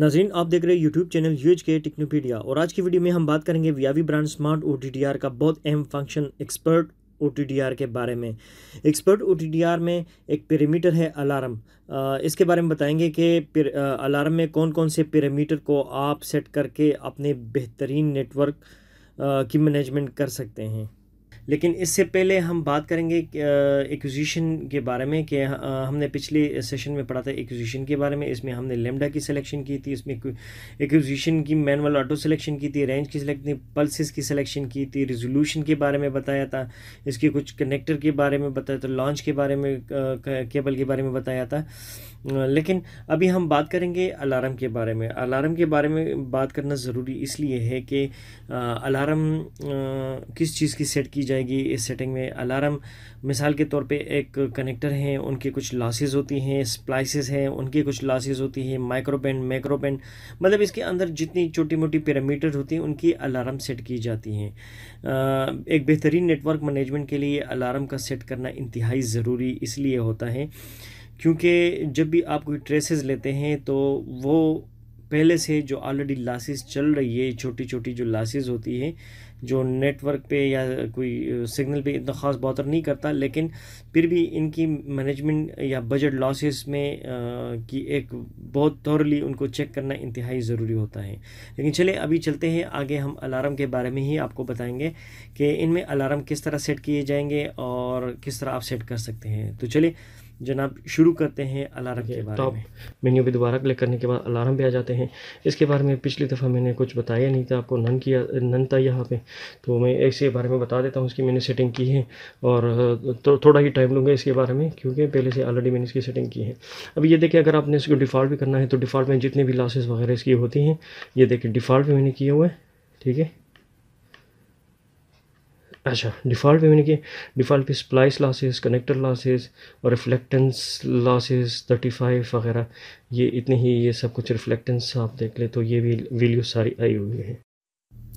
नाजरीन आप देख रहे हैं यूट्यूब चैनल यू एच के टेक्नोपीडिया और आज की वीडियो में हम बात करेंगे वियावी ब्रांड स्मार्ट ओ का बहुत अहम फंक्शन एक्सपर्ट ओ के बारे में एक्सपर्ट ओ में एक पेरीमीटर है अलार्म इसके बारे में बताएंगे कि अलार्म में कौन कौन से पेरीमीटर को आप सेट करके अपने बेहतरीन नेटवर्क की मैनेजमेंट कर सकते हैं लेकिन इससे पहले हम बात करेंगे एक्विजिशन के बारे में कि हमने पिछले सेशन में पढ़ा था एक्विजिशन के बारे में इसमें हमने लेमडा की सिलेक्शन की थी इसमें एक्विजिशन की मैनुअल ऑटो सिलेक्शन की थी रेंज की सिलेक्शन पल्सिस की सिलेक्शन की थी रिजोल्यूशन के बारे में बताया था इसके कुछ कनेक्टर के बारे में बताया था लॉन्च के बारे में केबल के बारे में बताया था लेकिन अभी हम बात करेंगे अलार्म के बारे में अलार्म के बारे में बात करना ज़रूरी इसलिए है कि अलार्म किस चीज़ की सेट की जाए जाएगी इस सेटिंग में अलार्म मिसाल के तौर पे एक कनेक्टर हैं उनकी कुछ लॉसेज होती हैं स्प्लाइसेस हैं उनकी कुछ लॉसेज होती हैं माइक्रोपेंड मैक्रोपेंड मतलब इसके अंदर जितनी छोटी मोटी पैरामीटर होती हैं उनकी अलार्म सेट की जाती हैं एक बेहतरीन नेटवर्क मैनेजमेंट के लिए अलार्म का सेट करना इंतहाई ज़रूरी इसलिए होता है क्योंकि जब भी आप कोई ट्रेसेस लेते हैं तो वो पहले से जो ऑलरेडी लासेस चल रही है छोटी छोटी जो लासेस होती है जो नेटवर्क पे या कोई सिग्नल पे इतना ख़ास बॉतर नहीं करता लेकिन फिर भी इनकी मैनेजमेंट या बजट लॉसेस में आ, की एक बहुत थॉरली उनको चेक करना इंतहाई ज़रूरी होता है लेकिन चले अभी चलते हैं आगे हम अलार्म के बारे में ही आपको बताएंगे कि इनमें अलार्म किस तरह सेट किए जाएंगे और किस तरह आप सेट कर सकते हैं तो चलिए जनाब शुरू करते हैं अलार्म के बारे तो में मेन्यू भी दोबारा क्लिक करने के बाद अलार्म भी आ जाते हैं इसके बारे में पिछली दफ़ा मैंने कुछ बताया नहीं था आपको नन किया नन था यहाँ पे तो मैं इसके बारे में बता देता हूँ इसकी मैंने सेटिंग की है और तो थोड़ा ही टाइम लूँगा इसके बारे में क्योंकि पहले से ऑलरेडी मैंने इसकी सेटिंग की है अब ये देखिए अगर आपने इसको डिफ़ॉल्ट भी करना है तो डिफ़ॉल्ट में जितने भी लासेज वगैरह इसकी होती हैं ये देखिए डिफ़ॉल्ट भी मैंने किया हुआ है ठीक है अच्छा डिफ़ॉल्ट पे मैंने कि डिफ़ॉल्ट पे स्प्लाइस लॉसेस कनेक्टर लॉसेस और रिफ्लेक्टेंस लॉसेस 35 वगैरह ये इतने ही ये सब कुछ रिफ्लेक्टेंस आप देख ले तो ये भी वैल्यू सारी आई हुई है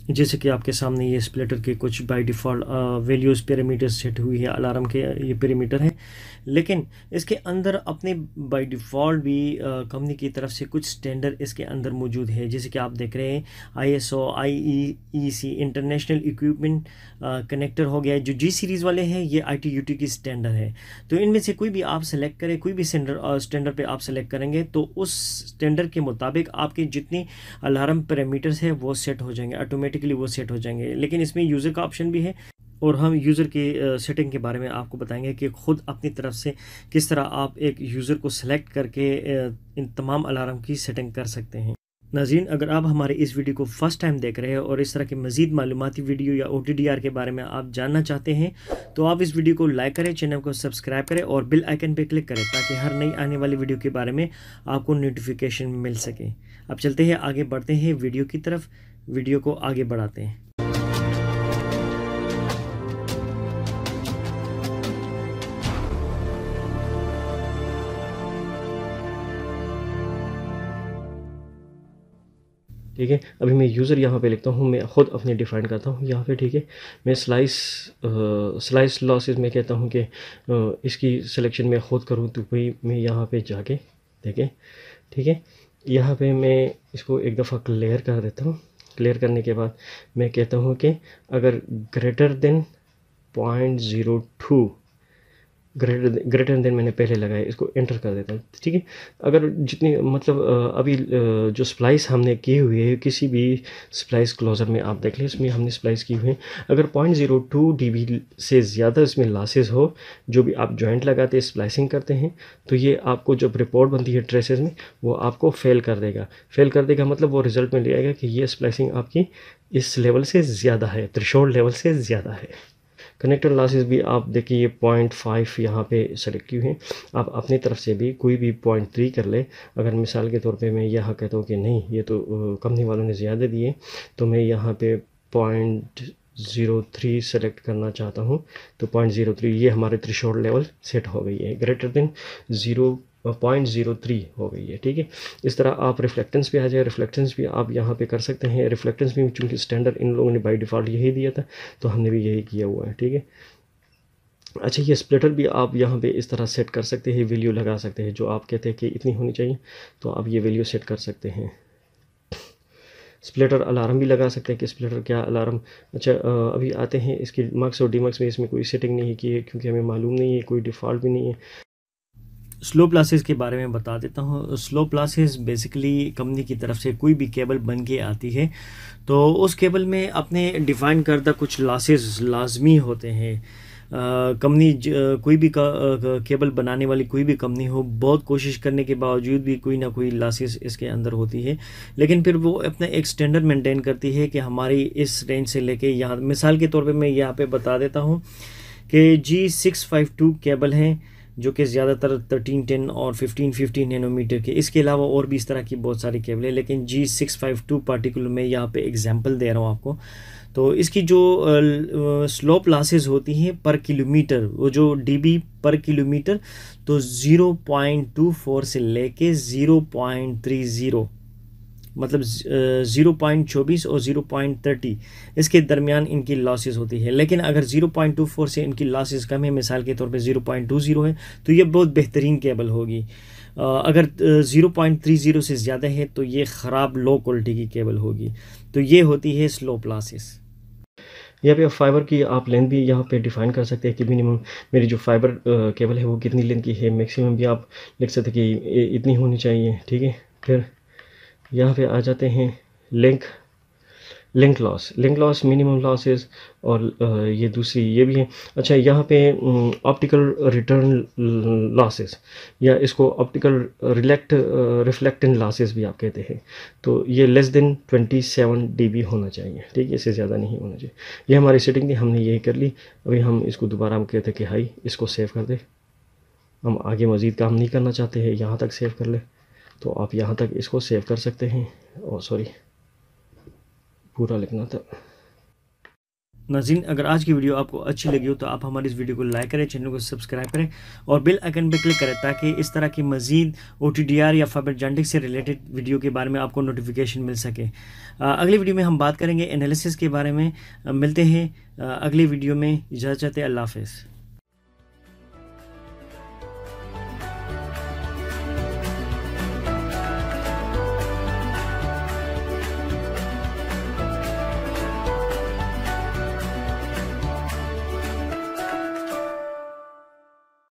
जैसे कि आपके सामने ये स्प्लिटर के कुछ by default values parameter set हुई है अलार्म के ये पैरामीटर है लेकिन इसके अंदर अपने बाय डिफ़ॉल्ट भी कंपनी की तरफ से कुछ स्टैंडर्ड इसके अंदर मौजूद है जैसे कि आप देख रहे हैं ISO IEC international equipment connector हो गया है जो जी सीरीज़ वाले हैं ये आई टी की स्टैंडर्ड है तो इनमें से कोई भी आप सेलेक्ट करें कोई भी स्टैंडर्ड पर आप सेलेक्ट करेंगे तो उस स्टैंडर्ड के मुताबिक आपके जितनी अलार्म पैरामीटर्स है वो सेट हो जाएंगे ऑटोमेटिक ऑटोमेटिकली वो सेट हो जाएंगे लेकिन इसमें यूज़र का ऑप्शन भी है और हम यूज़र की सेटिंग के बारे में आपको बताएंगे कि ख़ुद अपनी तरफ से किस तरह आप एक यूज़र को सेलेक्ट करके इन तमाम अलार्म की सेटिंग कर सकते हैं नाजीन अगर आप हमारे इस वीडियो को फर्स्ट टाइम देख रहे हैं और इस तरह की मजीद मालूमती वीडियो या ओ के बारे में आप जानना चाहते हैं तो आप इस वीडियो को लाइक करें चैनल को सब्सक्राइब करें और बिल आइकन पर क्लिक करें ताकि हर नई आने वाली वीडियो के बारे में आपको नोटिफिकेशन मिल सके अब चलते हैं आगे बढ़ते हैं वीडियो की तरफ वीडियो को आगे बढ़ाते हैं ठीक है अभी मैं यूज़र यहाँ पे लिखता हूँ मैं ख़ुद अपने डिफ़ाइन करता हूँ यहाँ पे ठीक है मैं स्लाइस स्लाइस लॉसेस में कहता हूँ कि इसकी सिलेक्शन मैं ख़ुद करूँ तो भाई मैं यहाँ पे जाके देखें ठीक है यहाँ पे मैं इसको एक दफ़ा क्लियर कर देता हूँ क्लियर करने के बाद मैं कहता हूँ कि अगर greater than point zero two greater greater than मैंने पहले लगाया इसको एंटर कर देता है ठीक है अगर जितनी मतलब अभी जो स्प्लाइस हमने किए हुए हैं किसी भी स्प्लाइस क्लोजर में आप देख लें इसमें हमने स्प्लाइस किए हुए हैं अगर पॉइंट जीरो टू डी से ज़्यादा इसमें लासेज हो जो भी आप जॉइंट लगाते हैं स्प्लाइसिंग करते हैं तो ये आपको जब रिपोर्ट बनती है ट्रेसेज में वो आपको फेल कर देगा फेल कर देगा मतलब वो रिजल्ट में ले आएगा कि ये स्प्लाइसिंग आपकी इस लेवल से ज़्यादा है त्रिशोल लेवल से ज़्यादा है कनेक्टर लॉसेस भी आप देखिए ये पॉइंट फाइव यहाँ पर सेलेक्ट किए हैं आप अपनी तरफ से भी कोई भी पॉइंट थ्री कर ले अगर मिसाल के तौर पे मैं यह कहता हूँ कि नहीं ये तो कंपनी वालों ने ज़्यादा दिए तो मैं यहाँ पे पॉइंट ज़ीरो थ्री सेलेक्ट करना चाहता हूँ तो पॉइंट ज़ीरो थ्री ये हमारे त्रिशोर लेवल सेट हो गई है greater than zero point zero three हो गई है ठीक है इस तरह आप रिफ्लेक्टेंस भी आ जाए रिफ्लेक्टेंस भी आप यहाँ पे कर सकते हैं रिफ्लेक्टेंस भी चूँकि स्टैंडर्ड इन लोगों ने बाई डिफ़ॉल्ट यही दिया था तो हमने भी यही किया हुआ है ठीक है अच्छा ये स्प्लिटर भी आप यहाँ पे इस तरह सेट कर सकते हैं वैल्यू लगा सकते हैं जो आप कहते हैं कि इतनी होनी चाहिए तो आप ये वैल्यू सेट कर सकते हैं स्प्लिटर अलार्म भी लगा सकते हैं कि स्प्लिटर क्या अलार्म अच्छा अभी आते हैं इसके मार्क्स और डीमार्क्स में इसमें कोई सेटिंग नहीं की है क्योंकि हमें मालूम नहीं है कोई डिफ़ॉल्ट भी नहीं है स्लो प्लासेस के बारे में बता देता हूँ स्लो प्लासेस बेसिकली कंपनी की तरफ से कोई भी केबल बन के आती है तो उस केबल में अपने डिफ़ाइन करदा कुछ लासेस लाजमी होते हैं कंपनी कोई भी केबल बनाने वाली कोई भी कंपनी हो बहुत कोशिश करने के बावजूद भी कोई ना कोई लासेस इसके अंदर होती है लेकिन फिर वो अपना एक स्टैंडर्ड मेंटेन करती है कि हमारी इस रेंज से लेके यहाँ मिसाल के तौर पे मैं यहाँ पे बता देता हूँ कि G six five two cable हैं जो कि ज़्यादातर थर्टीन टेन और फिफ्टीन फिफ्टीन नैनोमीटर के इसके अलावा और भी इस तरह की बहुत सारी केबल है लेकिन G six five two particular में यहाँ पे एग्जांपल दे रहा हूँ आपको तो इसकी जो स्लोप लासेज होती हैं पर किलोमीटर वो जो बी पर किलोमीटर तो ज़ीरो पॉइंट टू फोर से लेके ज़ीरो पॉइंट थ्री ज़ीरो मतलब ज़ीरो पॉइंट चौबीस और ज़ीरो पॉइंट थर्टी इसके दरमियान इनकी लॉसेस होती है लेकिन अगर ज़ीरो पॉइंट टू फोर से इनकी लॉसेस कम है मिसाल के तौर पे ज़ीरो पॉइंट टू ज़ीरो है तो ये बहुत बेहतरीन केबल होगी अगर ज़ीरो पॉइंट थ्री ज़ीरो से ज़्यादा है तो ये ख़राब लो क्वालिटी की केबल होगी तो ये होती है स्लो प्लासेस यहाँ पे फाइबर की आप लेंथ भी यहाँ पे डिफाइन कर सकते हैं कि मिनिमम मेरी जो फाइबर केबल है वो कितनी लेंथ की है मैक्सिमम भी आप लिख सकते कि इतनी होनी चाहिए ठीक है फिर यहाँ पे आ जाते हैं link link loss link loss minimum losses और ये दूसरी ये भी है अच्छा यहाँ पे ऑप्टिकल रिटर्न लॉसेस या इसको ऑप्टिकल रिलेक्ट रिफ्लेक्टेंट लॉसेस भी आप कहते हैं तो ये लेस देन 27 सेवन होना चाहिए ठीक है इससे ज़्यादा नहीं होना चाहिए ये हमारी सेटिंग थी हमने यही कर ली अभी हम इसको दोबारा हम कहते हैं कि हाई इसको सेव कर दे हम आगे मज़ीद काम नहीं करना चाहते हैं यहाँ तक सेव कर ले तो आप यहाँ तक इसको सेव कर सकते हैं और oh, सॉरी पूरा लिखना था नाजीन अगर आज की वीडियो आपको अच्छी लगी हो तो आप हमारी इस वीडियो को लाइक करें चैनल को सब्सक्राइब करें और बेल आइकन पर क्लिक करें ताकि इस तरह की मजीद ओ टी डी आर या फाइबर से रिलेटेड वीडियो के बारे में आपको नोटिफिकेशन मिल सके अगली वीडियो में हम बात करेंगे एनालिसिस के बारे में मिलते हैं अगली वीडियो में इजाज़त है अल्लाह हाफिज़